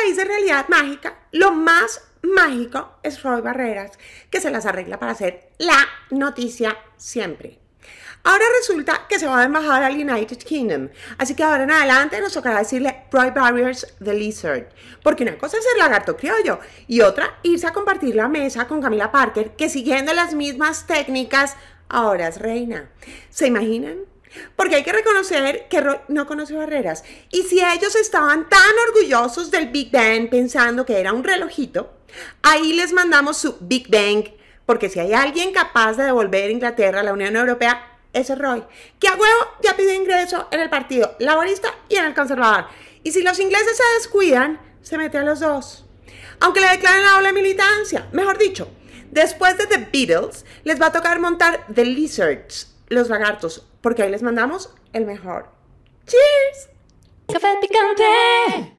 país de realidad mágica, lo más mágico es Roy Barreras, que se las arregla para hacer la noticia siempre. Ahora resulta que se va a embajar al United Kingdom, así que ahora en adelante nos tocará decirle Roy Barriers the Lizard, porque una cosa es ser lagarto criollo y otra irse a compartir la mesa con Camila Parker, que siguiendo las mismas técnicas ahora es reina. ¿Se imaginan? Porque hay que reconocer que Roy no conoce barreras. Y si ellos estaban tan orgullosos del Big Bang pensando que era un relojito, ahí les mandamos su Big Bang. Porque si hay alguien capaz de devolver Inglaterra a la Unión Europea, es Roy. Que a huevo ya pide ingreso en el partido laborista y en el conservador. Y si los ingleses se descuidan, se mete a los dos. Aunque le declaren la doble militancia. Mejor dicho, después de The Beatles, les va a tocar montar The Lizards los lagartos, porque ahí les mandamos el mejor. ¡Cheers! Café picante.